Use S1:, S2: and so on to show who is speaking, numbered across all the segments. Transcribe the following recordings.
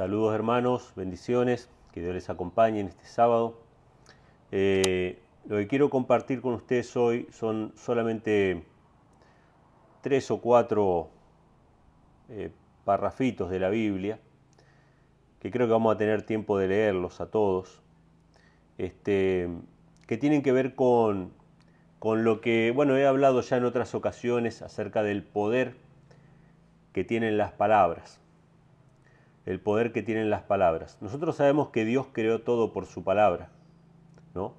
S1: Saludos hermanos, bendiciones, que Dios les acompañe en este sábado. Eh, lo que quiero compartir con ustedes hoy son solamente tres o cuatro eh, parrafitos de la Biblia, que creo que vamos a tener tiempo de leerlos a todos, este, que tienen que ver con, con lo que, bueno, he hablado ya en otras ocasiones acerca del poder que tienen las palabras el poder que tienen las palabras. Nosotros sabemos que Dios creó todo por su palabra, ¿no?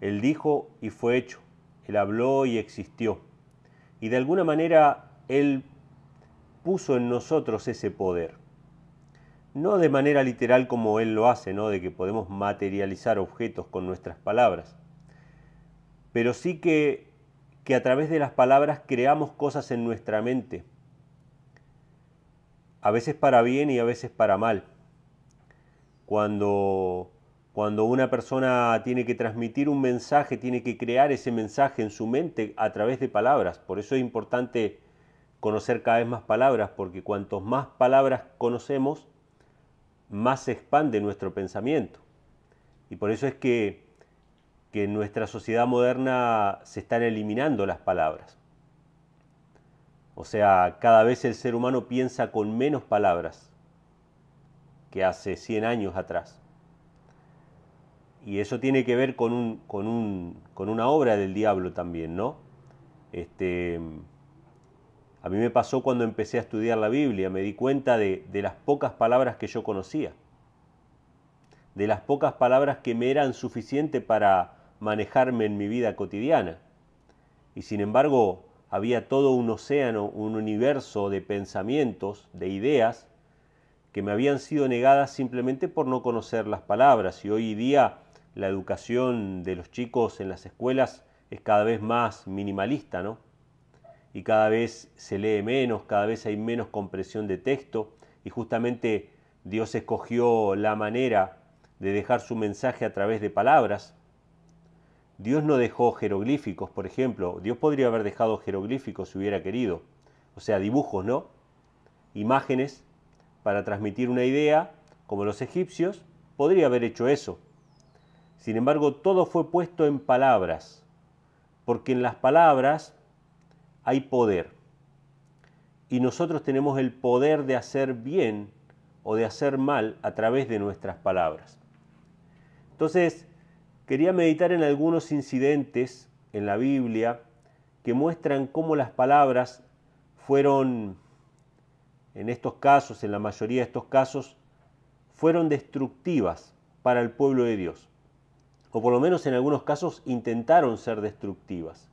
S1: Él dijo y fue hecho, Él habló y existió. Y de alguna manera Él puso en nosotros ese poder. No de manera literal como Él lo hace, ¿no? De que podemos materializar objetos con nuestras palabras. Pero sí que, que a través de las palabras creamos cosas en nuestra mente a veces para bien y a veces para mal. Cuando, cuando una persona tiene que transmitir un mensaje, tiene que crear ese mensaje en su mente a través de palabras. Por eso es importante conocer cada vez más palabras, porque cuantos más palabras conocemos, más se expande nuestro pensamiento. Y por eso es que en nuestra sociedad moderna se están eliminando las palabras. O sea, cada vez el ser humano piensa con menos palabras que hace 100 años atrás. Y eso tiene que ver con, un, con, un, con una obra del diablo también, ¿no? Este, a mí me pasó cuando empecé a estudiar la Biblia, me di cuenta de, de las pocas palabras que yo conocía, de las pocas palabras que me eran suficientes para manejarme en mi vida cotidiana. Y sin embargo, había todo un océano, un universo de pensamientos, de ideas, que me habían sido negadas simplemente por no conocer las palabras. Y hoy día la educación de los chicos en las escuelas es cada vez más minimalista, ¿no? Y cada vez se lee menos, cada vez hay menos compresión de texto. Y justamente Dios escogió la manera de dejar su mensaje a través de palabras Dios no dejó jeroglíficos, por ejemplo. Dios podría haber dejado jeroglíficos si hubiera querido. O sea, dibujos, ¿no? Imágenes para transmitir una idea, como los egipcios, podría haber hecho eso. Sin embargo, todo fue puesto en palabras, porque en las palabras hay poder. Y nosotros tenemos el poder de hacer bien o de hacer mal a través de nuestras palabras. Entonces, Quería meditar en algunos incidentes en la Biblia que muestran cómo las palabras fueron, en estos casos, en la mayoría de estos casos, fueron destructivas para el pueblo de Dios. O por lo menos en algunos casos intentaron ser destructivas.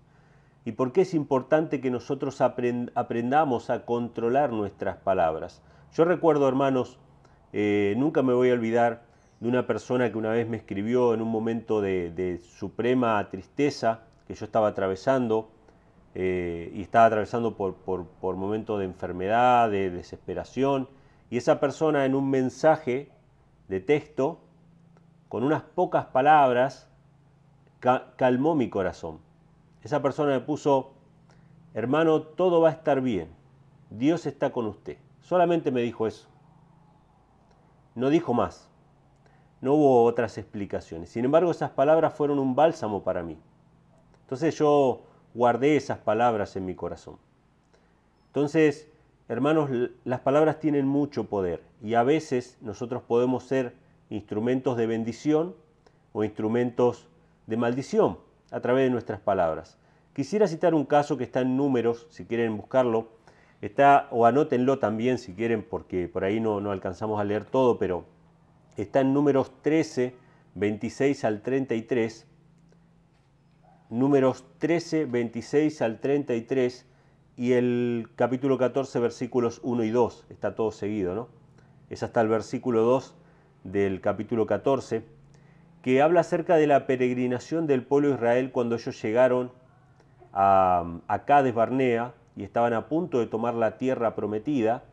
S1: ¿Y por qué es importante que nosotros aprendamos a controlar nuestras palabras? Yo recuerdo, hermanos, eh, nunca me voy a olvidar de una persona que una vez me escribió en un momento de, suprema tristeza que yo estaba atravesando eh, y estaba atravesando por, momentos de enfermedad, de desesperación, y esa persona en un mensaje de texto, con unas pocas palabras, calmó mi corazón. Esa persona me puso, hermano, todo va a estar bien, Dios está con usted. Solamente me dijo eso. No dijo más. No hubo otras explicaciones. Sin embargo, esas palabras fueron un bálsamo para mí. Entonces yo guardé esas palabras en mi corazón. Entonces, hermanos, las palabras tienen mucho poder y a veces nosotros podemos ser instrumentos de bendición o instrumentos de maldición a través de nuestras palabras. Quisiera citar un caso que está en números, si quieren buscarlo, está o anótenlo también si quieren porque por ahí no, no alcanzamos a leer todo, pero está en números 13, 26 al 33. Números 13, 26 al 33 y el capítulo 14, versículos 1 y 2. Está todo seguido, ¿no? Es hasta el versículo 2 del capítulo 14, que habla acerca de la peregrinación del pueblo de Israel cuando ellos llegaron a, a Barnea y estaban a punto de tomar la tierra prometida.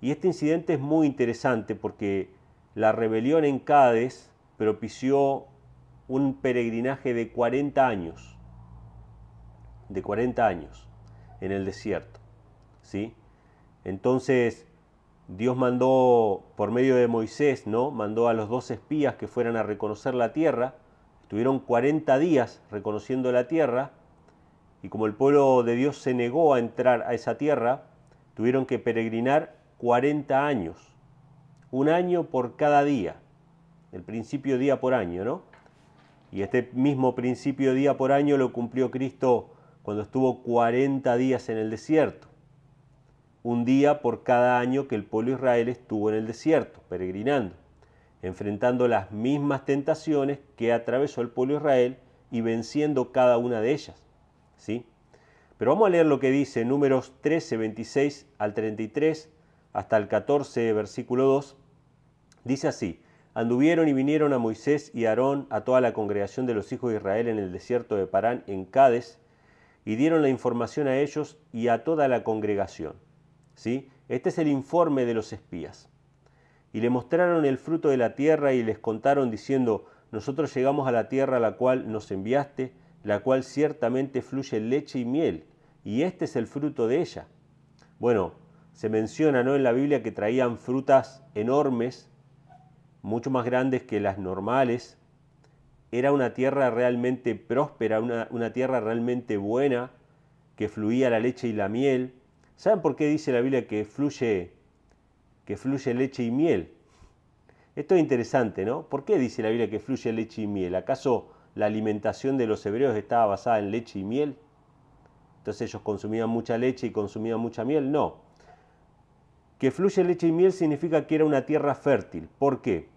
S1: Y este incidente es muy interesante porque la rebelión en Cádiz propició un peregrinaje de 40 años, de 40 años en el desierto. ¿sí? Entonces, Dios mandó, por medio de Moisés, ¿no? mandó a los dos espías que fueran a reconocer la tierra. Estuvieron 40 días reconociendo la tierra y como el pueblo de Dios se negó a entrar a esa tierra, tuvieron que peregrinar 40 años un año por cada día. El principio día por año, ¿no? Y este mismo principio día por año lo cumplió Cristo cuando estuvo 40 días en el desierto. Un día por cada año que el pueblo Israel estuvo en el desierto, peregrinando, enfrentando las mismas tentaciones que atravesó el pueblo Israel y venciendo cada una de ellas. ¿Sí? Pero vamos a leer lo que dice números 13, 26 al 33 hasta el 14, versículo 2. Dice así, anduvieron y vinieron a Moisés y Aarón, a toda la congregación de los hijos de Israel en el desierto de Parán, en Cades, y dieron la información a ellos y a toda la congregación. ¿Sí? Este es el informe de los espías. Y le mostraron el fruto de la tierra y les contaron diciendo, nosotros llegamos a la tierra a la cual nos enviaste, la cual ciertamente fluye leche y miel, y este es el fruto de ella. Bueno, se menciona ¿no? en la Biblia que traían frutas enormes mucho más grandes que las normales. Era una tierra realmente próspera, una, tierra realmente buena, que fluía la leche y la miel. ¿Saben por qué dice la Biblia que fluye, que fluye leche y miel? Esto es interesante, ¿no? ¿Por qué dice la Biblia que fluye leche y miel? ¿Acaso la alimentación de los hebreos estaba basada en leche y miel? Entonces ellos consumían mucha leche y consumían mucha miel. No. Que fluye leche y miel significa que era una tierra fértil. ¿Por qué?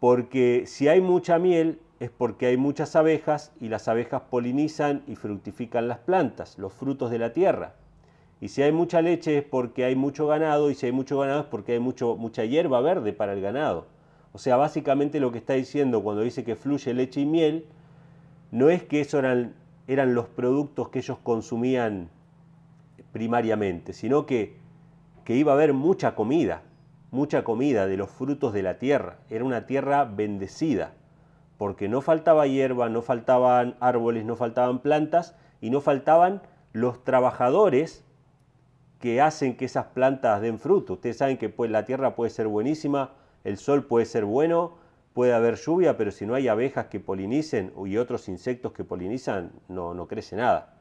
S1: porque si hay mucha miel es porque hay muchas abejas y las abejas polinizan y fructifican las plantas, los frutos de la tierra. Y si hay mucha leche es porque hay mucho ganado y si hay mucho ganado es porque hay mucho, mucha hierba verde para el ganado. O sea, básicamente lo que está diciendo cuando dice que fluye leche y miel, no es que eso eran, eran los productos que ellos consumían primariamente, sino que, que iba a haber mucha comida, mucha comida de los frutos de la tierra. Era una tierra bendecida, porque no faltaba hierba, no faltaban árboles, no faltaban plantas y no faltaban los trabajadores que hacen que esas plantas den fruto. Ustedes saben que pues, la tierra puede ser buenísima, el sol puede ser bueno, puede haber lluvia, pero si no hay abejas que polinicen y otros insectos que polinizan, no, no crece nada.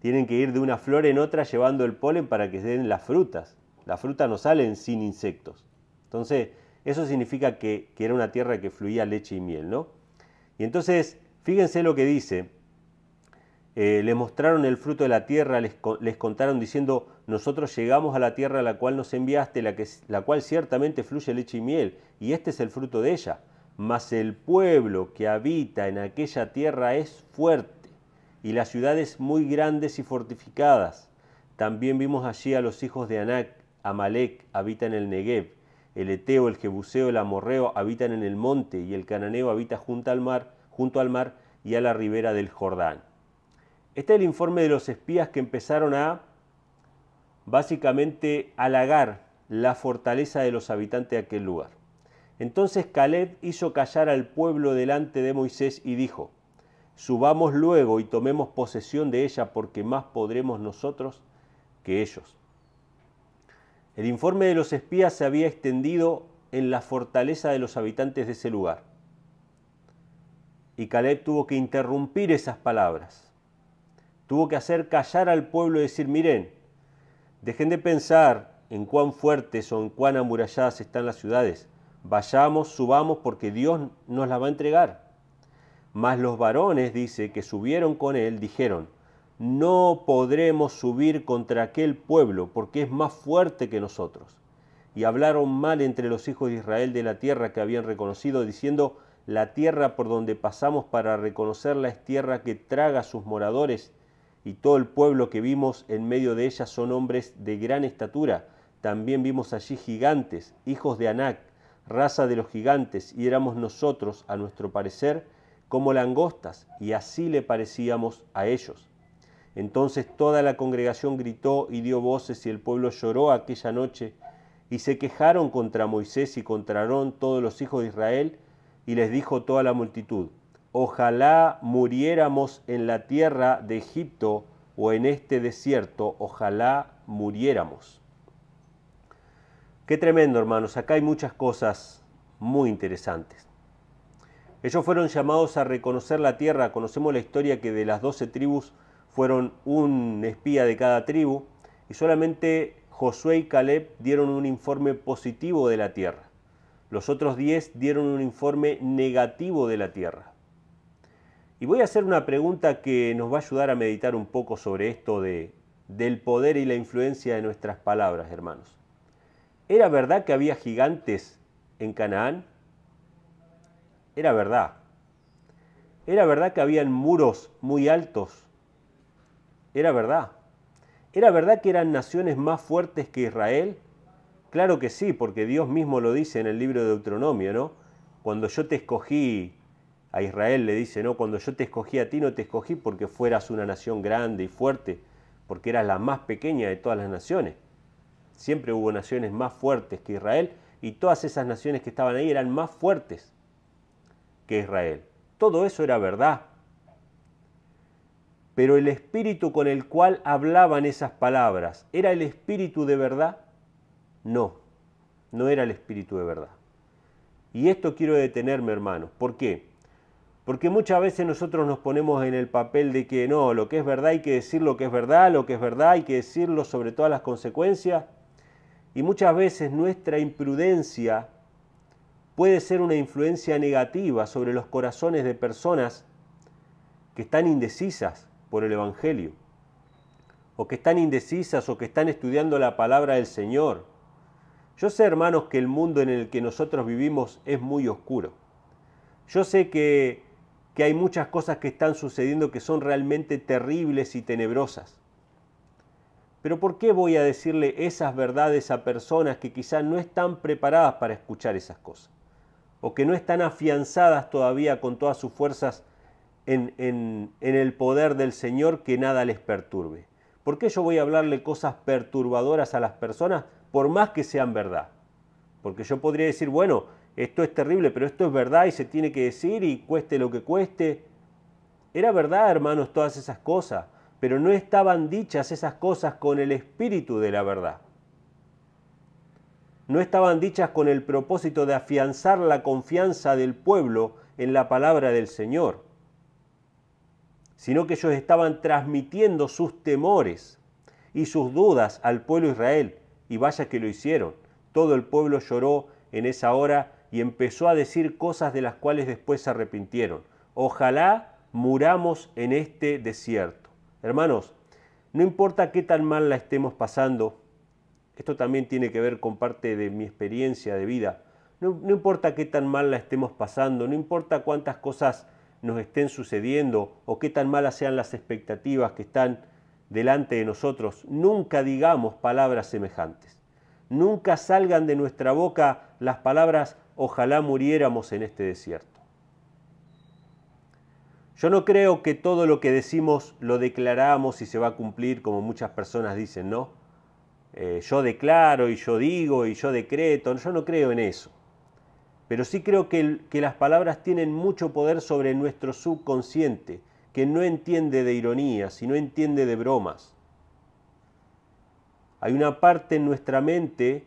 S1: Tienen que ir de una flor en otra llevando el polen para que den las frutas la fruta no salen sin insectos. Entonces, eso significa que, era una tierra que fluía leche y miel, ¿no? Y entonces, fíjense lo que dice. Eh, les mostraron el fruto de la tierra, les, les, contaron diciendo, nosotros llegamos a la tierra a la cual nos enviaste, la, que, la cual ciertamente fluye leche y miel, y este es el fruto de ella. Mas el pueblo que habita en aquella tierra es fuerte, y las ciudades muy grandes y fortificadas. También vimos allí a los hijos de Anak, Amalek habita en el Negev, el Eteo, el Jebuseo, el Amorreo habitan en el monte y el Cananeo habita junto al mar, junto al mar y a la ribera del Jordán. Este es el informe de los espías que empezaron a básicamente halagar la fortaleza de los habitantes de aquel lugar. Entonces Caleb hizo callar al pueblo delante de Moisés y dijo, subamos luego y tomemos posesión de ella porque más podremos nosotros que ellos. El informe de los espías se había extendido en la fortaleza de los habitantes de ese lugar. Y Caleb tuvo que interrumpir esas palabras. Tuvo que hacer callar al pueblo y decir, miren, dejen de pensar en cuán fuertes o en cuán amuralladas están las ciudades. Vayamos, subamos, porque Dios nos las va a entregar. Mas los varones, dice, que subieron con él, dijeron, no podremos subir contra aquel pueblo, porque es más fuerte que nosotros. Y hablaron mal entre los hijos de Israel de la tierra que habían reconocido, diciendo, la tierra por donde pasamos para reconocerla es tierra que traga a sus moradores, y todo el pueblo que vimos en medio de ella son hombres de gran estatura. También vimos allí gigantes, hijos de Anac, raza de los gigantes, y éramos nosotros, a nuestro parecer, como langostas, y así le parecíamos a ellos. Entonces toda la congregación gritó y dio voces y el pueblo lloró aquella noche y se quejaron contra Moisés y contra Aarón todos los hijos de Israel y les dijo toda la multitud, ojalá muriéramos en la tierra de Egipto o en este desierto, ojalá muriéramos. Qué tremendo hermanos, acá hay muchas cosas muy interesantes. Ellos fueron llamados a reconocer la tierra, conocemos la historia que de las doce tribus fueron un espía de cada tribu y solamente Josué y Caleb dieron un informe positivo de la tierra. Los otros diez dieron un informe negativo de la tierra. Y voy a hacer una pregunta que nos va a ayudar a meditar un poco sobre esto de, del poder y la influencia de nuestras palabras, hermanos. ¿Era verdad que había gigantes en Canaán? Era verdad. ¿Era verdad que habían muros muy altos era verdad. ¿Era verdad que eran naciones más fuertes que Israel? Claro que sí, porque Dios mismo lo dice en el libro de Deuteronomio, ¿no? Cuando yo te escogí, a Israel le dice, ¿no? Cuando yo te escogí a ti, no te escogí porque fueras una nación grande y fuerte, porque eras la más pequeña de todas las naciones. Siempre hubo naciones más fuertes que Israel y todas esas naciones que estaban ahí eran más fuertes que Israel. Todo eso era verdad pero el espíritu con el cual hablaban esas palabras, ¿era el espíritu de verdad? No, no era el espíritu de verdad. Y esto quiero detenerme, hermanos. ¿Por qué? Porque muchas veces nosotros nos ponemos en el papel de que no, lo que es verdad hay que decir lo que es verdad, lo que es verdad hay que decirlo sobre todas las consecuencias. Y muchas veces nuestra imprudencia puede ser una influencia negativa sobre los corazones de personas que están indecisas, por el Evangelio, o que están indecisas o que están estudiando la palabra del Señor. Yo sé, hermanos, que el mundo en el que nosotros vivimos es muy oscuro. Yo sé que, hay muchas cosas que están sucediendo que son realmente terribles y tenebrosas. Pero ¿por qué voy a decirle esas verdades a personas que quizás no están preparadas para escuchar esas cosas? O que no están afianzadas todavía con todas sus fuerzas en, el poder del Señor que nada les perturbe. ¿Por qué yo voy a hablarle cosas perturbadoras a las personas por más que sean verdad? Porque yo podría decir, bueno, esto es terrible, pero esto es verdad y se tiene que decir y cueste lo que cueste. Era verdad, hermanos, todas esas cosas, pero no estaban dichas esas cosas con el espíritu de la verdad. No estaban dichas con el propósito de afianzar la confianza del pueblo en la palabra del Señor sino que ellos estaban transmitiendo sus temores y sus dudas al pueblo Israel. Y vaya que lo hicieron. Todo el pueblo lloró en esa hora y empezó a decir cosas de las cuales después se arrepintieron. Ojalá muramos en este desierto. Hermanos, no importa qué tan mal la estemos pasando, esto también tiene que ver con parte de mi experiencia de vida, no, no importa qué tan mal la estemos pasando, no importa cuántas cosas nos estén sucediendo o qué tan malas sean las expectativas que están delante de nosotros, nunca digamos palabras semejantes. Nunca salgan de nuestra boca las palabras ojalá muriéramos en este desierto. Yo no creo que todo lo que decimos lo declaramos y se va a cumplir como muchas personas dicen, ¿no? Eh, yo declaro y yo digo y yo decreto, yo no creo en eso. Pero sí creo que, las palabras tienen mucho poder sobre nuestro subconsciente, que no entiende de ironías y no entiende de bromas. Hay una parte en nuestra mente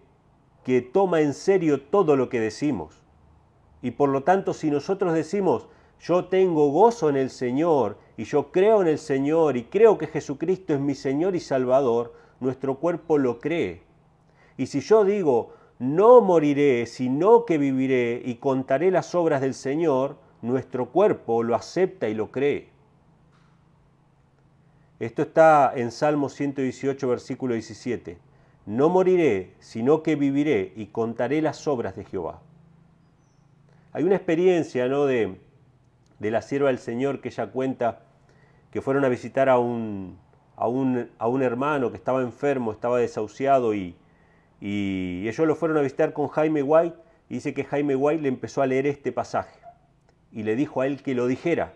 S1: que toma en serio todo lo que decimos. Y por lo tanto, si nosotros decimos, yo tengo gozo en el Señor y yo creo en el Señor y creo que Jesucristo es mi Señor y Salvador, nuestro cuerpo lo cree. Y si yo digo, no moriré, sino que viviré y contaré las obras del Señor, nuestro cuerpo lo acepta y lo cree. Esto está en Salmo 118, versículo 17. No moriré, sino que viviré y contaré las obras de Jehová. Hay una experiencia ¿no? de, de la sierva del Señor que ella cuenta que fueron a visitar a un, a un hermano que estaba enfermo, estaba desahuciado y, y ellos lo fueron a visitar con Jaime White y dice que Jaime White le empezó a leer este pasaje y le dijo a él que lo dijera,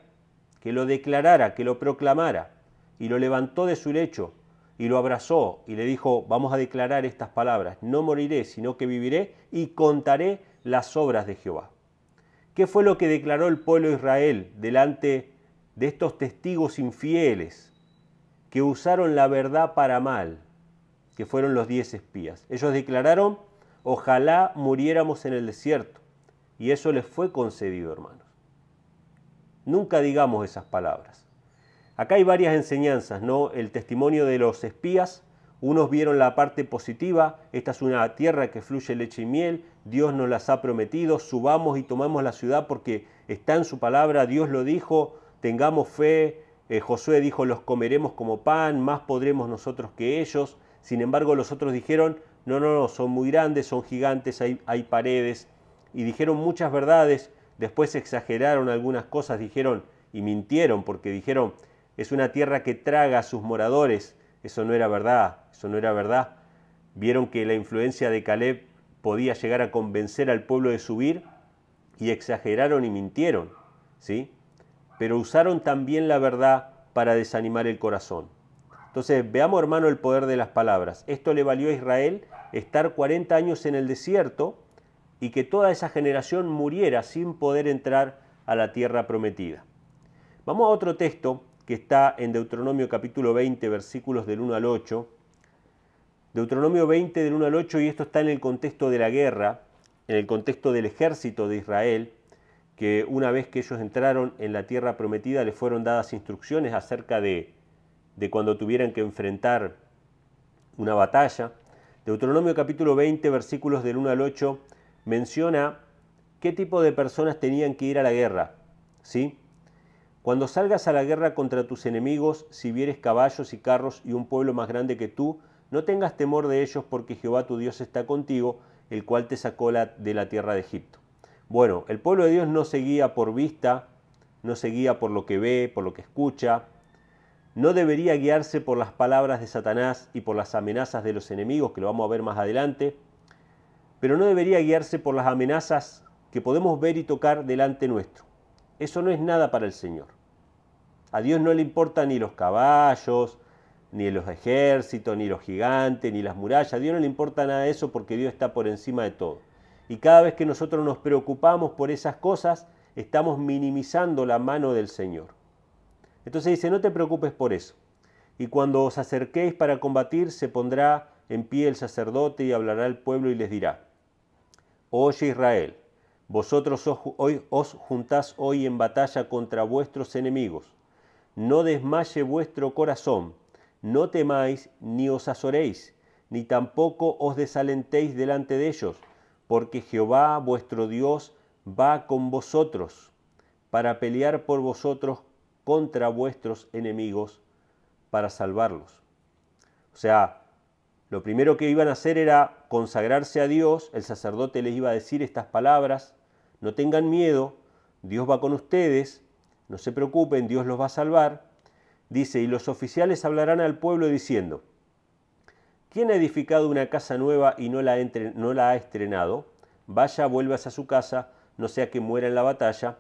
S1: que lo declarara, que lo proclamara. Y lo levantó de su lecho y lo abrazó y le dijo, vamos a declarar estas palabras, no moriré, sino que viviré y contaré las obras de Jehová. ¿Qué fue lo que declaró el pueblo de Israel delante de estos testigos infieles que usaron la verdad para mal, que fueron los diez espías. Ellos declararon, ojalá muriéramos en el desierto. Y eso les fue concedido, hermanos. Nunca digamos esas palabras. Acá hay varias enseñanzas, ¿no? El testimonio de los espías. Unos vieron la parte positiva, esta es una tierra que fluye leche y miel, Dios nos las ha prometido, subamos y tomamos la ciudad porque está en su palabra, Dios lo dijo, tengamos fe, eh, Josué dijo, los comeremos como pan, más podremos nosotros que ellos. Sin embargo, los otros dijeron, no, no, no, son muy grandes, son gigantes, hay, hay paredes. Y dijeron muchas verdades, después exageraron algunas cosas, dijeron, y mintieron, porque dijeron, es una tierra que traga a sus moradores. Eso no era verdad, eso no era verdad. Vieron que la influencia de Caleb podía llegar a convencer al pueblo de subir y exageraron y mintieron, ¿sí? Pero usaron también la verdad para desanimar el corazón. Entonces, veamos hermano el poder de las palabras. Esto le valió a Israel estar 40 años en el desierto y que toda esa generación muriera sin poder entrar a la tierra prometida. Vamos a otro texto que está en Deuteronomio capítulo 20, versículos del 1 al 8. Deuteronomio 20 del 1 al 8 y esto está en el contexto de la guerra, en el contexto del ejército de Israel, que una vez que ellos entraron en la tierra prometida le fueron dadas instrucciones acerca de de cuando tuvieran que enfrentar una batalla. Deuteronomio capítulo 20, versículos del 1 al 8, menciona qué tipo de personas tenían que ir a la guerra. ¿sí? Cuando salgas a la guerra contra tus enemigos, si vieres caballos y carros y un pueblo más grande que tú, no tengas temor de ellos porque Jehová tu Dios está contigo, el cual te sacó de la tierra de Egipto. Bueno, el pueblo de Dios no seguía por vista, no seguía por lo que ve, por lo que escucha, no debería guiarse por las palabras de Satanás y por las amenazas de los enemigos, que lo vamos a ver más adelante, pero no debería guiarse por las amenazas que podemos ver y tocar delante nuestro. Eso no es nada para el Señor. A Dios no le importan ni los caballos, ni los ejércitos, ni los gigantes, ni las murallas. A Dios no le importa nada de eso porque Dios está por encima de todo. Y cada vez que nosotros nos preocupamos por esas cosas, estamos minimizando la mano del Señor. Entonces dice, no te preocupes por eso. Y cuando os acerquéis para combatir, se pondrá en pie el sacerdote y hablará al pueblo y les dirá, Oye Israel, vosotros os, hoy, os juntás hoy en batalla contra vuestros enemigos. No desmaye vuestro corazón, no temáis ni os azoréis, ni tampoco os desalentéis delante de ellos, porque Jehová vuestro Dios va con vosotros para pelear por vosotros contra vuestros enemigos para salvarlos. O sea, lo primero que iban a hacer era consagrarse a Dios, el sacerdote les iba a decir estas palabras, no tengan miedo, Dios va con ustedes, no se preocupen, Dios los va a salvar. Dice, y los oficiales hablarán al pueblo diciendo, ¿quién ha edificado una casa nueva y no la, ha estrenado? Vaya, vuelvas a su casa, no sea que muera en la batalla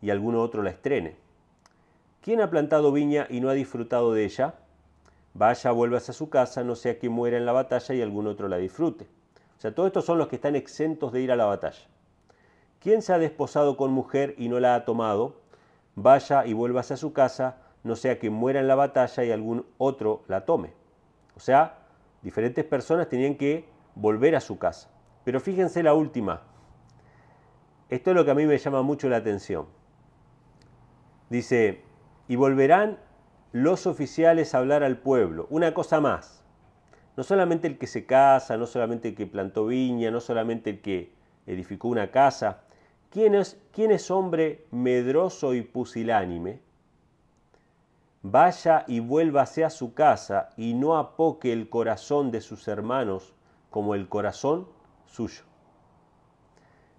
S1: y alguno otro la estrene. ¿Quién ha plantado viña y no ha disfrutado de ella? Vaya, vuelvas a su casa, no sea que muera en la batalla y algún otro la disfrute. O sea, todos estos son los que están exentos de ir a la batalla. ¿Quién se ha desposado con mujer y no la ha tomado? Vaya y vuelvas a su casa, no sea que muera en la batalla y algún otro la tome. O sea, diferentes personas tenían que volver a su casa. Pero fíjense la última. Esto es lo que a mí me llama mucho la atención. Dice, y volverán los oficiales a hablar al pueblo. Una cosa más, no solamente el que se casa, no solamente el que plantó viña, no solamente el que edificó una casa, ¿quién es, hombre medroso y pusilánime? Vaya y vuélvase a su casa y no apoque el corazón de sus hermanos como el corazón suyo.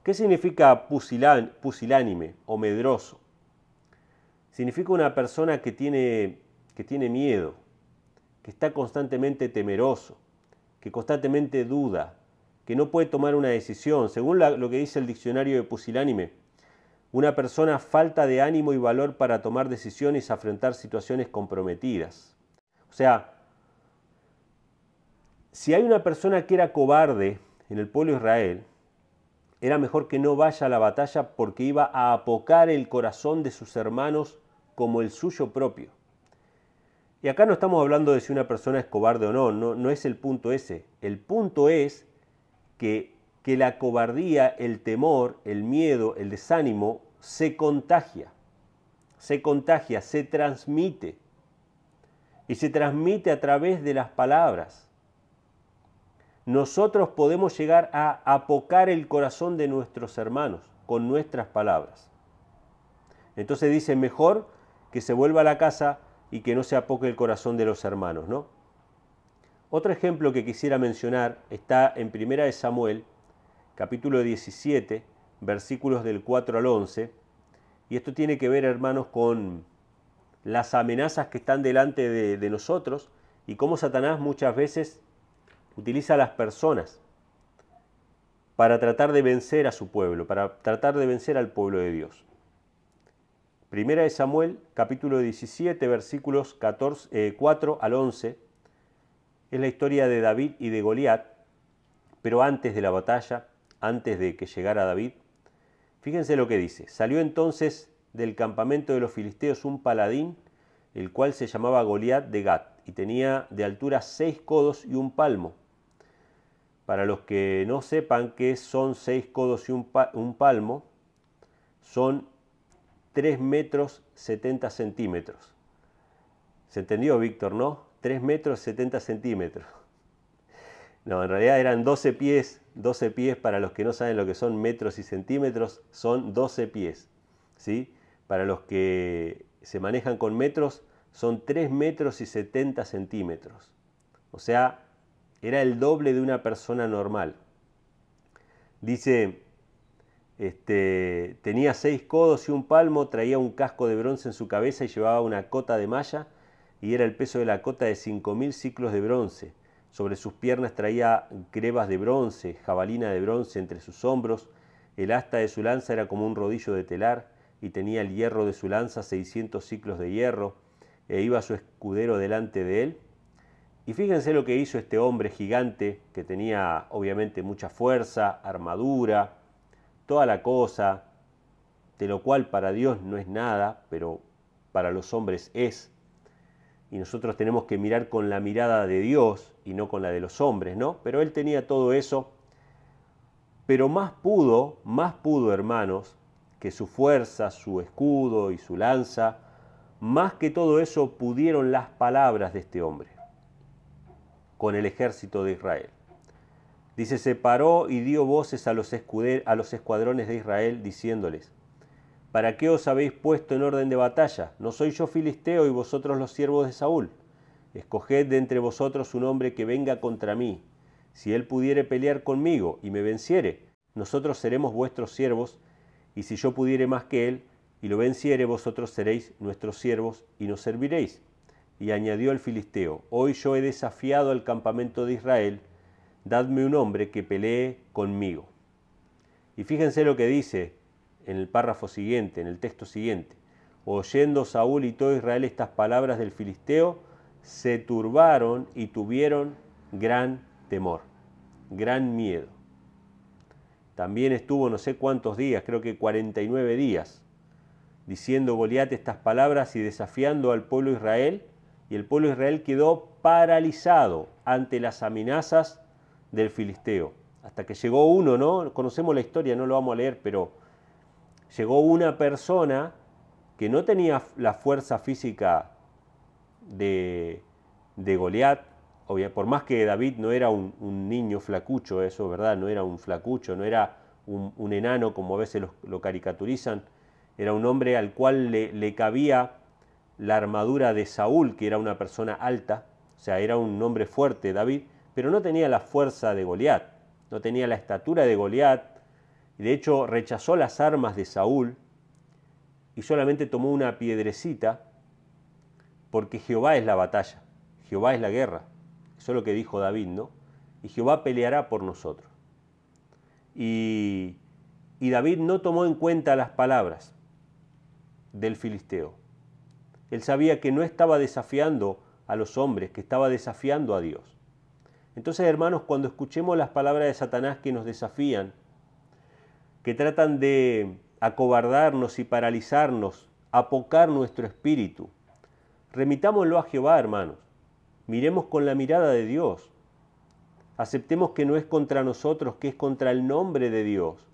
S1: ¿Qué significa pusilánime o medroso? Significa una persona que tiene, que tiene miedo, que está constantemente temeroso, que constantemente duda, que no puede tomar una decisión. Según lo que dice el diccionario de Pusilánime, una persona falta de ánimo y valor para tomar decisiones y afrontar situaciones comprometidas. O sea, si hay una persona que era cobarde en el pueblo de Israel, era mejor que no vaya a la batalla porque iba a apocar el corazón de sus hermanos como el suyo propio. Y acá no estamos hablando de si una persona es cobarde o no, no, es el punto ese. El punto es que, que la cobardía, el temor, el miedo, el desánimo se contagia, se contagia, se transmite. Y se transmite a través de las palabras. Nosotros podemos llegar a apocar el corazón de nuestros hermanos con nuestras palabras. Entonces dice, mejor que se vuelva a la casa y que no se apoque el corazón de los hermanos, ¿no? Otro ejemplo que quisiera mencionar está en Primera de Samuel, capítulo 17, versículos del 4 al 11, y esto tiene que ver, hermanos, con las amenazas que están delante de, de nosotros y cómo Satanás muchas veces utiliza a las personas para tratar de vencer a su pueblo, para tratar de vencer al pueblo de Dios. Primera de Samuel, capítulo 17, versículos 4 eh, al 11. Es la historia de David y de Goliat, pero antes de la batalla, antes de que llegara David. Fíjense lo que dice. Salió entonces del campamento de los filisteos un paladín, el cual se llamaba Goliat de Gat, y tenía de altura seis codos y un palmo. Para los que no sepan qué son seis codos y un palmo, son 3 metros 70 centímetros. ¿Se entendió, Víctor, no? 3 metros 70 centímetros. No, en realidad eran 12 pies. 12 pies, para los que no saben lo que son metros y centímetros, son 12 pies. ¿sí? Para los que se manejan con metros, son 3 metros y 70 centímetros. O sea, era el doble de una persona normal. Dice este, tenía seis codos y un palmo, traía un casco de bronce en su cabeza y llevaba una cota de malla, y era el peso de la cota de cinco mil ciclos de bronce. Sobre sus piernas traía grebas de bronce, jabalina de bronce entre sus hombros, el asta de su lanza era como un rodillo de telar, y tenía el hierro de su lanza 600 ciclos de hierro, e iba su escudero delante de él. Y fíjense lo que hizo este hombre gigante, que tenía obviamente mucha fuerza, armadura, toda la cosa, de lo cual para Dios no es nada, pero para los hombres es. Y nosotros tenemos que mirar con la mirada de Dios y no con la de los hombres, ¿no? Pero él tenía todo eso. Pero más pudo, más pudo, hermanos, que su fuerza, su escudo y su lanza, más que todo eso pudieron las palabras de este hombre con el ejército de Israel. Dice, se paró y dio voces a los, a los escuadrones de Israel, diciéndoles, ¿para qué os habéis puesto en orden de batalla? ¿No soy yo filisteo y vosotros los siervos de Saúl? Escoged de entre vosotros un hombre que venga contra mí. Si él pudiere pelear conmigo y me venciere, nosotros seremos vuestros siervos, y si yo pudiere más que él y lo venciere, vosotros seréis nuestros siervos y nos serviréis. Y añadió el filisteo, hoy yo he desafiado al campamento de Israel, dadme un hombre que pelee conmigo. Y fíjense lo que dice en el párrafo siguiente, en el texto siguiente. Oyendo Saúl y todo Israel estas palabras del filisteo, se turbaron y tuvieron gran temor, gran miedo. También estuvo no sé cuántos días, creo que 49 días, diciendo Goliat estas palabras y desafiando al pueblo Israel, y el pueblo Israel quedó paralizado ante las amenazas del filisteo. Hasta que llegó uno, ¿no? Conocemos la historia, no lo vamos a leer, pero llegó una persona que no tenía la fuerza física de, de Goliat. por más que David no era un, niño flacucho, eso verdad, no era un flacucho, no era un, enano como a veces lo, caricaturizan, era un hombre al cual le cabía la armadura de Saúl, que era una persona alta, o sea, era un hombre fuerte David, pero no tenía la fuerza de Goliat, no tenía la estatura de Goliat, y de hecho rechazó las armas de Saúl y solamente tomó una piedrecita, porque Jehová es la batalla, Jehová es la guerra, eso es lo que dijo David, ¿no? Y Jehová peleará por nosotros. y David no tomó en cuenta las palabras del filisteo. Él sabía que no estaba desafiando a los hombres, que estaba desafiando a Dios. Entonces, hermanos, cuando escuchemos las palabras de Satanás que nos desafían, que tratan de acobardarnos y paralizarnos, apocar nuestro espíritu, remitámoslo a Jehová, hermanos. Miremos con la mirada de Dios. Aceptemos que no es contra nosotros, que es contra el nombre de Dios.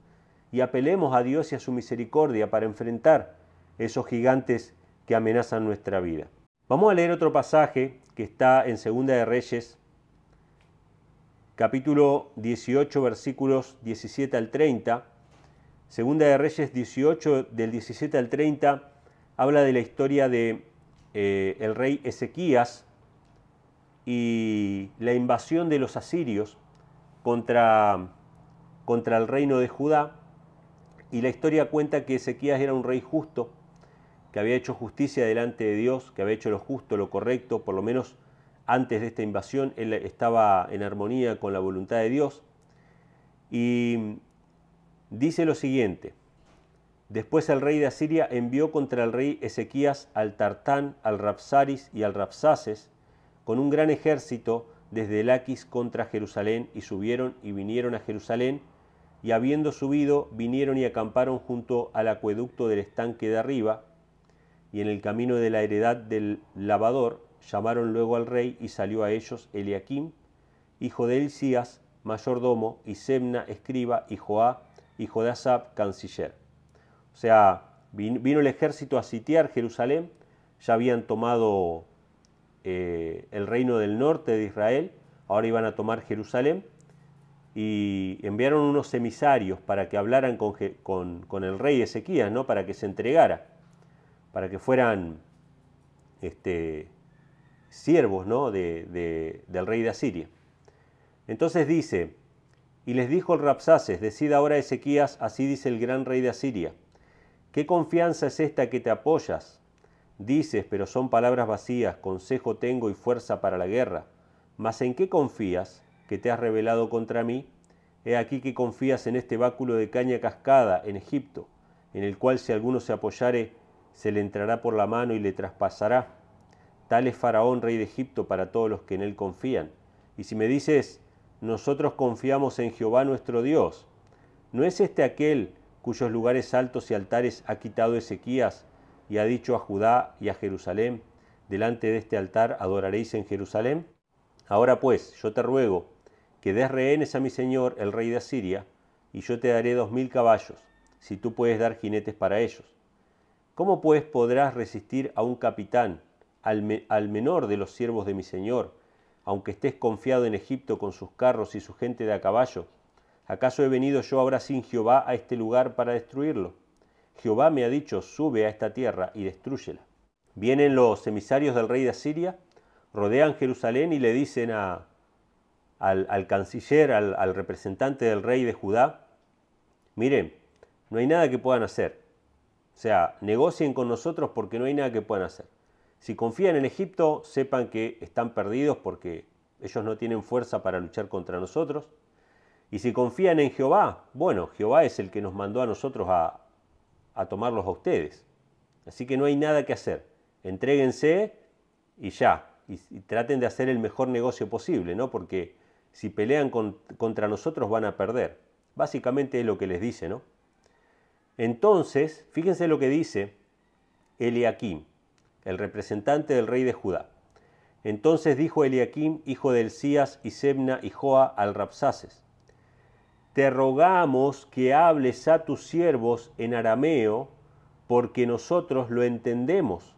S1: Y apelemos a Dios y a su misericordia para enfrentar esos gigantes que amenazan nuestra vida. Vamos a leer otro pasaje que está en Segunda de Reyes capítulo 18, versículos 17 al 30. Segunda de Reyes 18, del 17 al 30, habla de la historia de eh, rey Ezequías y la invasión de los asirios contra, contra el reino de Judá. Y la historia cuenta que Ezequías era un rey justo, que había hecho justicia delante de Dios, que había hecho lo justo, lo correcto, por lo menos antes de esta invasión él estaba en armonía con la voluntad de Dios. Y dice lo siguiente, después el rey de Asiria envió contra el rey Ezequías al Tartán, al Rapsaris y al Rapsaces con un gran ejército desde el contra Jerusalén y subieron y vinieron a Jerusalén y habiendo subido vinieron y acamparon junto al acueducto del estanque de arriba y en el camino de la heredad del lavador Llamaron luego al rey y salió a ellos Eliakim, hijo de Elías, mayordomo, y Semna, escriba, y Joá, hijo de Asab, canciller. O sea, vino el ejército a sitiar Jerusalén, ya habían tomado eh, el reino del norte de Israel, ahora iban a tomar Jerusalén, y enviaron unos emisarios para que hablaran con, con el rey Ezequías, ¿no? para que se entregara, para que fueran este, siervos ¿no? del rey de Asiria. Entonces dice, y les dijo el Rapsaces, decida ahora Ezequías, así dice el gran rey de Asiria, ¿qué confianza es esta que te apoyas? Dices, pero son palabras vacías, consejo tengo y fuerza para la guerra. Mas ¿en qué confías que te has revelado contra mí? He aquí que confías en este báculo de caña cascada en Egipto, en el cual si alguno se apoyare, se le entrará por la mano y le traspasará Tal es Faraón, rey de Egipto, para todos los que en él confían. Y si me dices, nosotros confiamos en Jehová nuestro Dios, ¿no es este aquel cuyos lugares altos y altares ha quitado Ezequías y ha dicho a Judá y a Jerusalén, delante de este altar adoraréis en Jerusalén? Ahora pues, yo te ruego que des rehenes a mi señor, el rey de Asiria, y yo te daré dos mil caballos, si tú puedes dar jinetes para ellos. ¿Cómo pues podrás resistir a un capitán al, menor de los siervos de mi Señor, aunque estés confiado en Egipto con sus carros y su gente de a caballo. ¿Acaso he venido yo ahora sin Jehová a este lugar para destruirlo? Jehová me ha dicho, sube a esta tierra y destruyela. Vienen los emisarios del rey de Asiria, rodean Jerusalén y le dicen a, al, canciller, al, al representante del rey de Judá, miren, no hay nada que puedan hacer. O sea, negocien con nosotros porque no hay nada que puedan hacer. Si confían en Egipto, sepan que están perdidos porque ellos no tienen fuerza para luchar contra nosotros. Y si confían en Jehová, bueno, Jehová es el que nos mandó a nosotros a, tomarlos a ustedes. Así que no hay nada que hacer. Entréguense y ya. Y, traten de hacer el mejor negocio posible, ¿no? Porque si pelean contra nosotros van a perder. Básicamente es lo que les dice, ¿no? Entonces, fíjense lo que dice Eliakim el representante del rey de Judá. Entonces dijo Eliakim, hijo de Elías, y Sebna y Joa al Rapsaces, Te rogamos que hables a tus siervos en arameo, porque nosotros lo entendemos,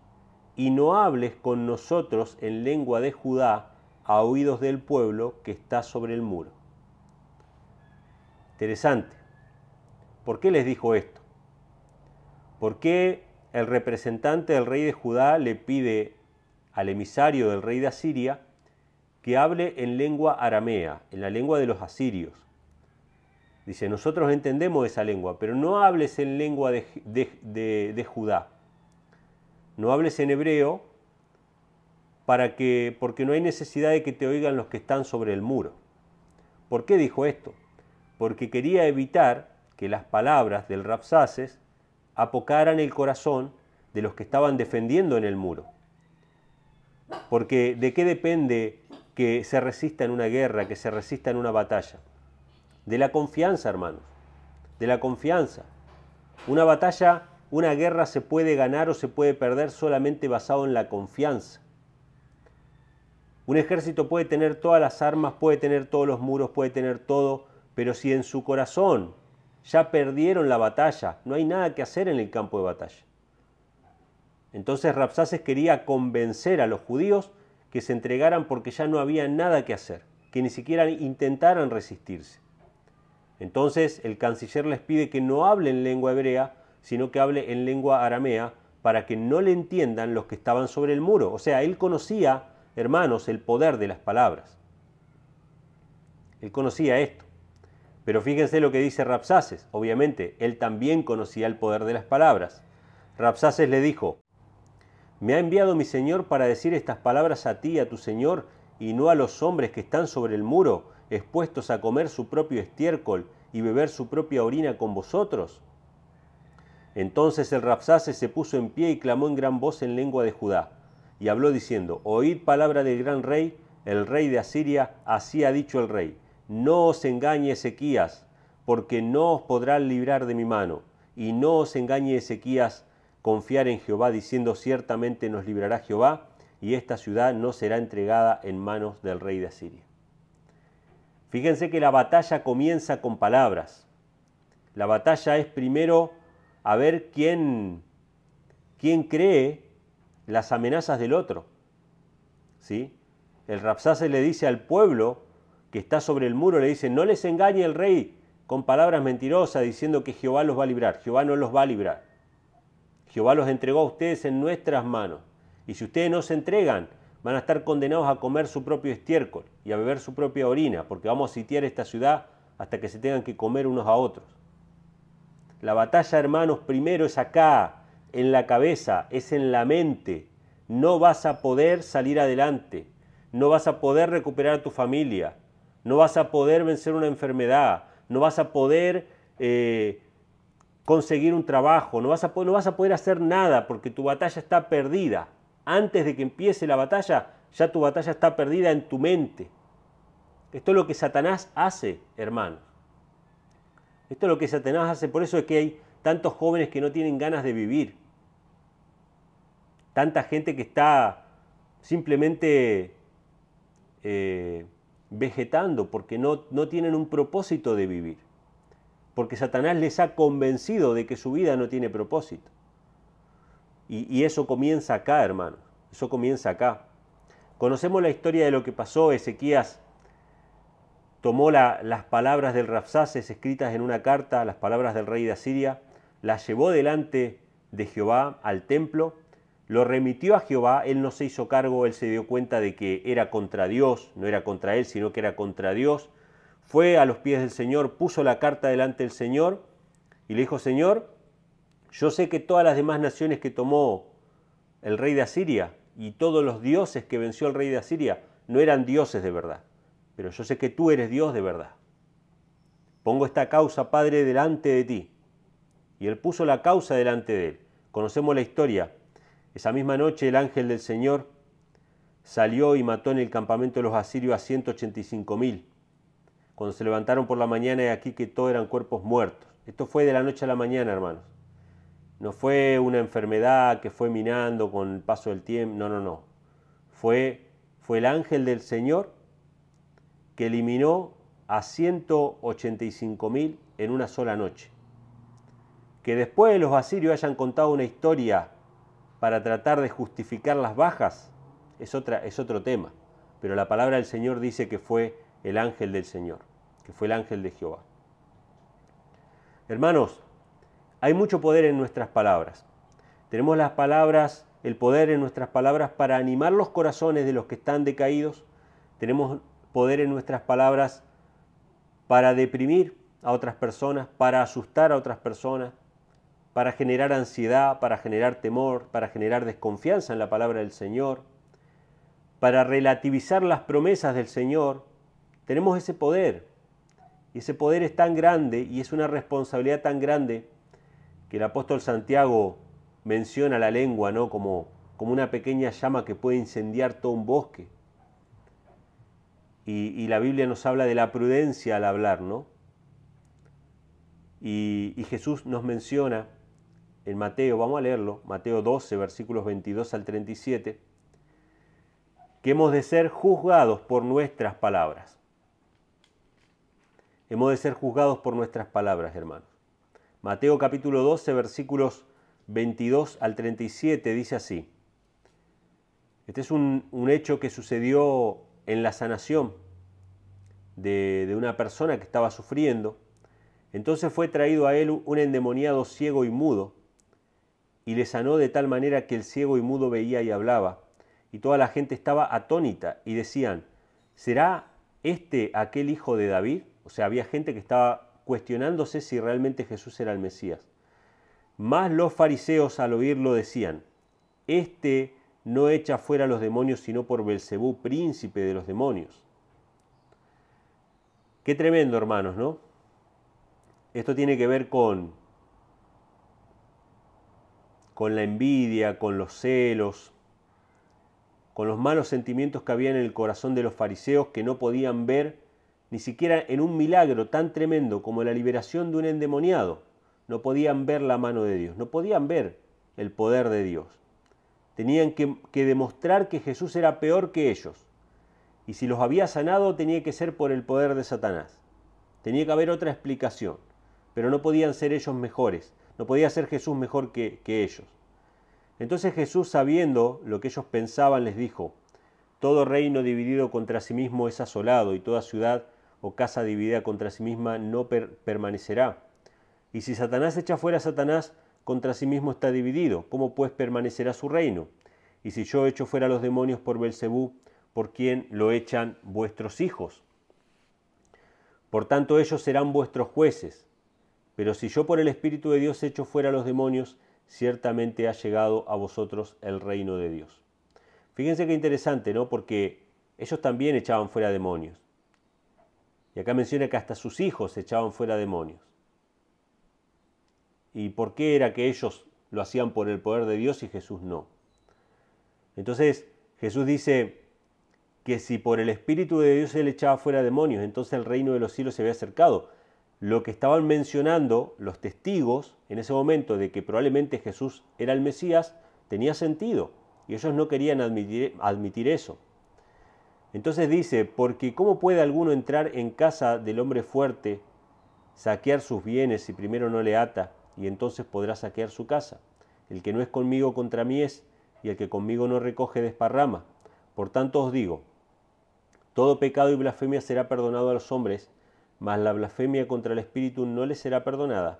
S1: y no hables con nosotros en lengua de Judá a oídos del pueblo que está sobre el muro. Interesante. ¿Por qué les dijo esto? ¿Por qué el representante del rey de Judá le pide al emisario del rey de Asiria que hable en lengua aramea, en la lengua de los asirios. Dice, nosotros entendemos esa lengua, pero no hables en lengua de, Judá. No hables en hebreo para que, porque no hay necesidad de que te oigan los que están sobre el muro. ¿Por qué dijo esto? Porque quería evitar que las palabras del Rapsaces apocaran el corazón de los que estaban defendiendo en el muro. Porque ¿de qué depende que se resista en una guerra, que se resista en una batalla? De la confianza, hermanos, de la confianza. Una batalla, una guerra se puede ganar o se puede perder solamente basado en la confianza. Un ejército puede tener todas las armas, puede tener todos los muros, puede tener todo, pero si en su corazón ya perdieron la batalla, no hay nada que hacer en el campo de batalla. Entonces Rapsaces quería convencer a los judíos que se entregaran porque ya no había nada que hacer, que ni siquiera intentaran resistirse. Entonces el canciller les pide que no hable en lengua hebrea, sino que hable en lengua aramea, para que no le entiendan los que estaban sobre el muro. O sea, él conocía, hermanos, el poder de las palabras. Él conocía esto. Pero fíjense lo que dice Rapsaces. Obviamente, él también conocía el poder de las palabras. Rapsaces le dijo, Me ha enviado mi Señor para decir estas palabras a ti, a tu Señor, y no a los hombres que están sobre el muro, expuestos a comer su propio estiércol y beber su propia orina con vosotros. Entonces el Rapsaces se puso en pie y clamó en gran voz en lengua de Judá, y habló diciendo, Oíd palabra del gran rey, el rey de Asiria, así ha dicho el rey no os engañe Ezequías, porque no os podrá librar de mi mano. Y no os engañe Ezequías, confiar en Jehová, diciendo ciertamente nos librará Jehová, y esta ciudad no será entregada en manos del rey de Asiria. Fíjense que la batalla comienza con palabras. La batalla es primero a ver quién, quién cree las amenazas del otro. ¿Sí? El se le dice al pueblo que está sobre el muro le dice, no les engañe el rey con palabras mentirosas diciendo que Jehová los va a librar. Jehová no los va a librar. Jehová los entregó a ustedes en nuestras manos. Y si ustedes no se entregan, van a estar condenados a comer su propio estiércol y a beber su propia orina, porque vamos a sitiar esta ciudad hasta que se tengan que comer unos a otros. La batalla, hermanos, primero es acá, en la cabeza, es en la mente. No vas a poder salir adelante, no vas a poder recuperar a tu familia, no vas a poder vencer una enfermedad, no vas a poder eh, conseguir un trabajo, no vas, a, no vas a poder hacer nada porque tu batalla está perdida. Antes de que empiece la batalla, ya tu batalla está perdida en tu mente. Esto es lo que Satanás hace, hermano. Esto es lo que Satanás hace, por eso es que hay tantos jóvenes que no tienen ganas de vivir. Tanta gente que está simplemente eh, vegetando, porque no, tienen un propósito de vivir, porque Satanás les ha convencido de que su vida no tiene propósito. Y, eso comienza acá, hermano, eso comienza acá. Conocemos la historia de lo que pasó, Ezequías tomó las palabras del Rapsaces escritas en una carta, las palabras del rey de Asiria, las llevó delante de Jehová al templo, lo remitió a Jehová, él no se hizo cargo, él se dio cuenta de que era contra Dios, no era contra él, sino que era contra Dios. Fue a los pies del Señor, puso la carta delante del Señor y le dijo, Señor, yo sé que todas las demás naciones que tomó el rey de Asiria y todos los dioses que venció el rey de Asiria no eran dioses de verdad, pero yo sé que tú eres Dios de verdad. Pongo esta causa, Padre, delante de ti. Y él puso la causa delante de él. Conocemos la historia esa misma noche el ángel del Señor salió y mató en el campamento de los asirios a 185 mil. Cuando se levantaron por la mañana y aquí que todos eran cuerpos muertos. Esto fue de la noche a la mañana, hermanos. No fue una enfermedad que fue minando con el paso del tiempo, no, no, no. Fue, fue el ángel del Señor que eliminó a 185 mil en una sola noche. Que después los asirios hayan contado una historia para tratar de justificar las bajas es, otra, es otro tema. Pero la palabra del Señor dice que fue el ángel del Señor, que fue el ángel de Jehová. Hermanos, hay mucho poder en nuestras palabras. Tenemos las palabras, el poder en nuestras palabras para animar los corazones de los que están decaídos. Tenemos poder en nuestras palabras para deprimir a otras personas, para asustar a otras personas, para generar ansiedad, para generar temor, para generar desconfianza en la palabra del Señor, para relativizar las promesas del Señor. Tenemos ese poder. Y ese poder es tan grande y es una responsabilidad tan grande que el apóstol Santiago menciona la lengua ¿no? como, como una pequeña llama que puede incendiar todo un bosque. Y, la Biblia nos habla de la prudencia al hablar, ¿no? y Jesús nos menciona en Mateo, vamos a leerlo, Mateo 12, versículos 22 al 37, que hemos de ser juzgados por nuestras palabras. Hemos de ser juzgados por nuestras palabras, hermanos. Mateo capítulo 12, versículos 22 al 37 dice así. Este es un, hecho que sucedió en la sanación de una persona que estaba sufriendo. Entonces fue traído a él un endemoniado ciego y mudo, y le sanó de tal manera que el ciego y mudo veía y hablaba. Y toda la gente estaba atónita y decían, ¿será este aquel hijo de David? O sea, había gente que estaba cuestionándose si realmente Jesús era el Mesías. Más los fariseos al oírlo decían, este no echa fuera a los demonios sino por Belcebú, príncipe de los demonios. Qué tremendo, hermanos, ¿no? Esto tiene que ver con con la envidia, con los celos, con los malos sentimientos que había en el corazón de los fariseos que no podían ver ni siquiera en un milagro tan tremendo como la liberación de un endemoniado. No podían ver la mano de Dios, no podían ver el poder de Dios. Tenían que, demostrar que Jesús era peor que ellos. Y si los había sanado tenía que ser por el poder de Satanás. Tenía que haber otra explicación, pero no podían ser ellos mejores no podía ser Jesús mejor que, ellos. Entonces Jesús, sabiendo lo que ellos pensaban, les dijo, Todo reino dividido contra sí mismo es asolado, y toda ciudad o casa dividida contra sí misma no permanecerá. Y si Satanás echa fuera a Satanás, contra sí mismo está dividido, ¿cómo pues permanecerá su reino? Y si yo echo fuera a los demonios por Belcebú, ¿por quién lo echan vuestros hijos? Por tanto ellos serán vuestros jueces. Pero si yo por el Espíritu de Dios echo fuera los demonios, ciertamente ha llegado a vosotros el reino de Dios. Fíjense qué interesante, ¿no? Porque ellos también echaban fuera demonios. Y acá menciona que hasta sus hijos echaban fuera demonios. ¿Y por qué era que ellos lo hacían por el poder de Dios y Jesús no? Entonces Jesús dice que si por el Espíritu de Dios él echaba fuera demonios, entonces el reino de los cielos se había acercado lo que estaban mencionando los testigos en ese momento de que probablemente Jesús era el Mesías tenía sentido y ellos no querían admitir, admitir eso. Entonces dice, porque ¿cómo puede alguno entrar en casa del hombre fuerte, saquear sus bienes si primero no le ata y entonces podrá saquear su casa? El que no es conmigo contra mí es y el que conmigo no recoge desparrama. Por tanto os digo, todo pecado y blasfemia será perdonado a los hombres mas la blasfemia contra el Espíritu no le será perdonada.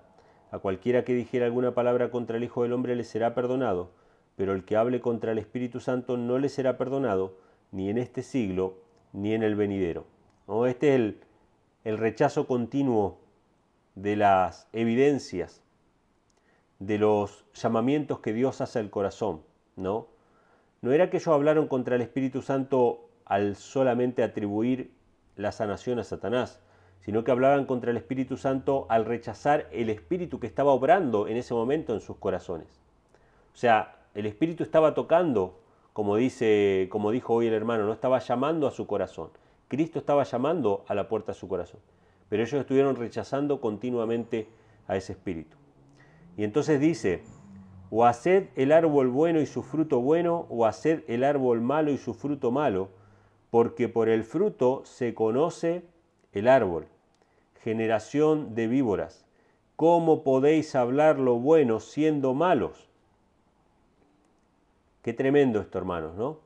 S1: A cualquiera que dijera alguna palabra contra el Hijo del Hombre le será perdonado, pero el que hable contra el Espíritu Santo no le será perdonado, ni en este siglo, ni en el venidero. ¿No? Oh, este es el, el rechazo continuo de las evidencias, de los llamamientos que Dios hace al corazón. ¿no? ¿No era que ellos hablaron contra el Espíritu Santo al solamente atribuir la sanación a Satanás? sino que hablaban contra el Espíritu Santo al rechazar el Espíritu que estaba obrando en ese momento en sus corazones. O sea, el Espíritu estaba tocando, como, dice, como dijo hoy el hermano, no estaba llamando a su corazón. Cristo estaba llamando a la puerta de su corazón. Pero ellos estuvieron rechazando continuamente a ese Espíritu. Y entonces dice, o haced el árbol bueno y su fruto bueno, o haced el árbol malo y su fruto malo, porque por el fruto se conoce el árbol. Generación de víboras, ¿cómo podéis hablar lo bueno siendo malos? Qué tremendo esto, hermanos, ¿no?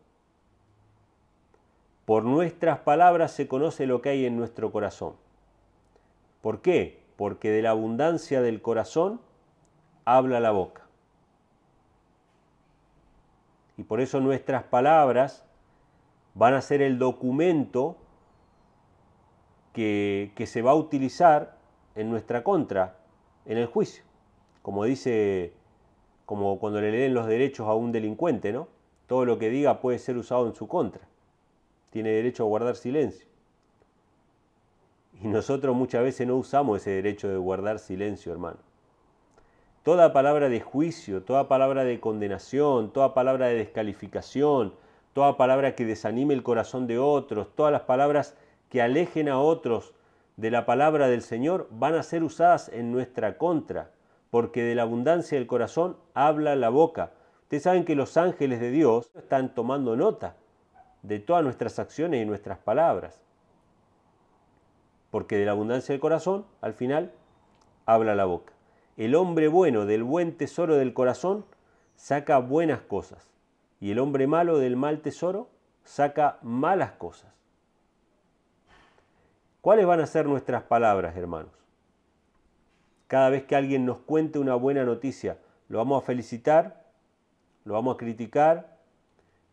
S1: Por nuestras palabras se conoce lo que hay en nuestro corazón. ¿Por qué? Porque de la abundancia del corazón habla la boca. Y por eso nuestras palabras van a ser el documento que, se va a utilizar en nuestra contra en el juicio. Como dice, como cuando le leen los derechos a un delincuente, ¿no? Todo lo que diga puede ser usado en su contra. Tiene derecho a guardar silencio. Y nosotros muchas veces no usamos ese derecho de guardar silencio, hermano. Toda palabra de juicio, toda palabra de condenación, toda palabra de descalificación, toda palabra que desanime el corazón de otros, todas las palabras que alejen a otros de la palabra del Señor van a ser usadas en nuestra contra, porque de la abundancia del corazón habla la boca. Ustedes saben que los ángeles de Dios están tomando nota de todas nuestras acciones y nuestras palabras, porque de la abundancia del corazón, al final, habla la boca. El hombre bueno del buen tesoro del corazón saca buenas cosas, y el hombre malo del mal tesoro saca malas cosas. ¿Cuáles van a ser nuestras palabras, hermanos? Cada vez que alguien nos cuente una buena noticia, ¿lo vamos a felicitar? ¿Lo vamos a criticar?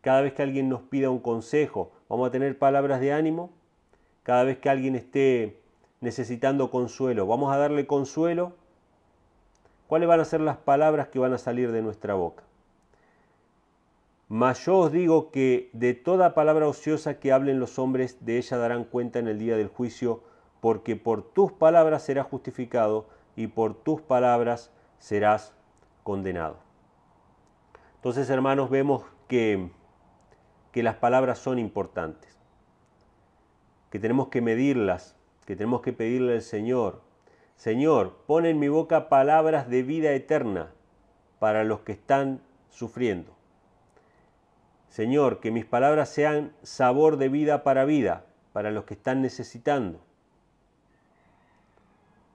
S1: Cada vez que alguien nos pida un consejo, ¿vamos a tener palabras de ánimo? Cada vez que alguien esté necesitando consuelo, ¿vamos a darle consuelo? ¿Cuáles van a ser las palabras que van a salir de nuestra boca? Mas yo os digo que de toda palabra ociosa que hablen los hombres, de ella darán cuenta en el día del juicio, porque por tus palabras serás justificado y por tus palabras serás condenado. Entonces, hermanos, vemos que, que las palabras son importantes, que tenemos que medirlas, que tenemos que pedirle al Señor, Señor, pon en mi boca palabras de vida eterna para los que están sufriendo Señor, que mis palabras sean sabor de vida para vida, para los que están necesitando.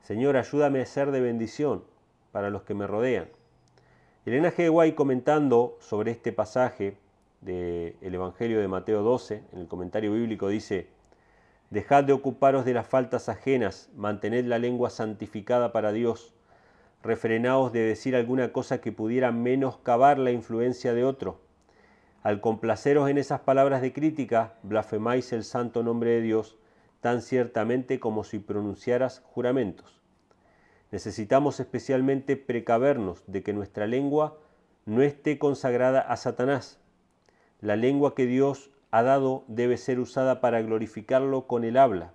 S1: Señor, ayúdame a ser de bendición para los que me rodean. Elena G. Guay comentando sobre este pasaje del Evangelio de Mateo 12, en el comentario bíblico dice, Dejad de ocuparos de las faltas ajenas, mantened la lengua santificada para Dios, refrenaos de decir alguna cosa que pudiera menoscabar la influencia de otro al complaceros en esas palabras de crítica, blasfemáis el santo nombre de Dios tan ciertamente como si pronunciaras juramentos. Necesitamos especialmente precavernos de que nuestra lengua no esté consagrada a Satanás. La lengua que Dios ha dado debe ser usada para glorificarlo con el habla.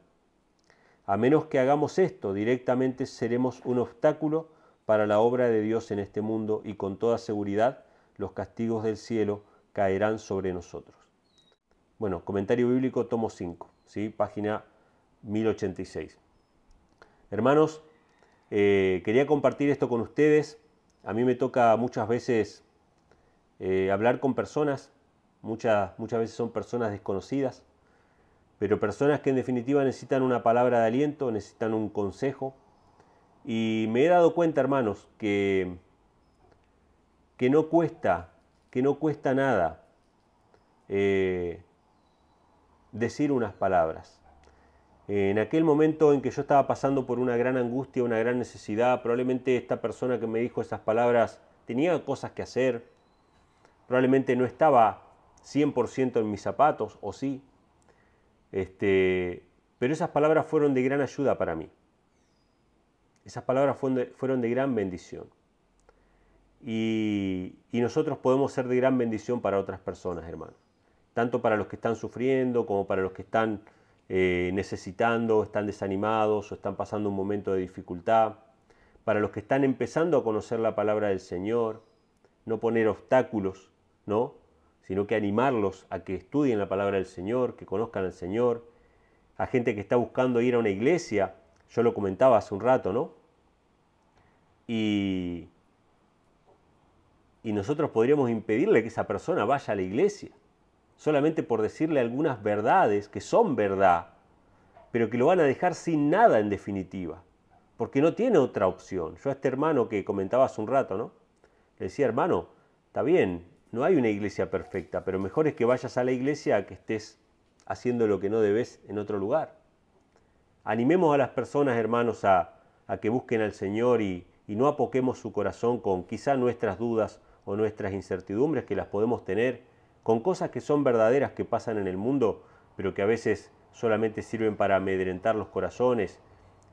S1: A menos que hagamos esto, directamente seremos un obstáculo para la obra de Dios en este mundo y con toda seguridad los castigos del cielo caerán sobre nosotros. Bueno, comentario bíblico, tomo 5, ¿sí? página 1086. Hermanos, eh, quería compartir esto con ustedes. A mí me toca muchas veces eh, hablar con personas, muchas, muchas veces son personas desconocidas, pero personas que en definitiva necesitan una palabra de aliento, necesitan un consejo. Y me he dado cuenta, hermanos, que, que no cuesta no cuesta nada eh, decir unas palabras. En aquel momento en que yo estaba pasando por una gran angustia, una gran necesidad, probablemente esta persona que me dijo esas palabras tenía cosas que hacer, probablemente no estaba 100% en mis zapatos, o sí, este, pero esas palabras fueron de gran ayuda para mí. Esas palabras fueron de gran bendición y, nosotros podemos ser de gran bendición para otras personas, hermano. Tanto para los que están sufriendo como para los que están eh, necesitando, están desanimados o están pasando un momento de dificultad. Para los que están empezando a conocer la palabra del Señor, no poner obstáculos, ¿no? sino que animarlos a que estudien la palabra del Señor, que conozcan al Señor, a gente que está buscando ir a una iglesia, yo lo comentaba hace un rato, ¿no? Y, y nosotros podríamos impedirle que esa persona vaya a la iglesia, solamente por decirle algunas verdades que son verdad, pero que lo van a dejar sin nada en definitiva, porque no tiene otra opción. Yo a este hermano que comentaba hace un rato, ¿no? Le decía, hermano, está bien, no hay una iglesia perfecta, pero mejor es que vayas a la iglesia que estés haciendo lo que no debes en otro lugar. Animemos a las personas, hermanos, a, que busquen al Señor y, y no apoquemos su corazón con quizá nuestras dudas o nuestras incertidumbres que las podemos tener con cosas que son verdaderas que pasan en el mundo, pero que a veces solamente sirven para amedrentar los corazones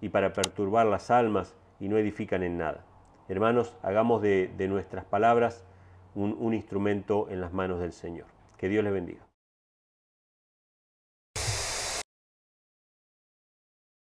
S1: y para perturbar las almas y no edifican en nada. Hermanos, hagamos de, nuestras palabras un instrumento en las manos del Señor. Que Dios les bendiga.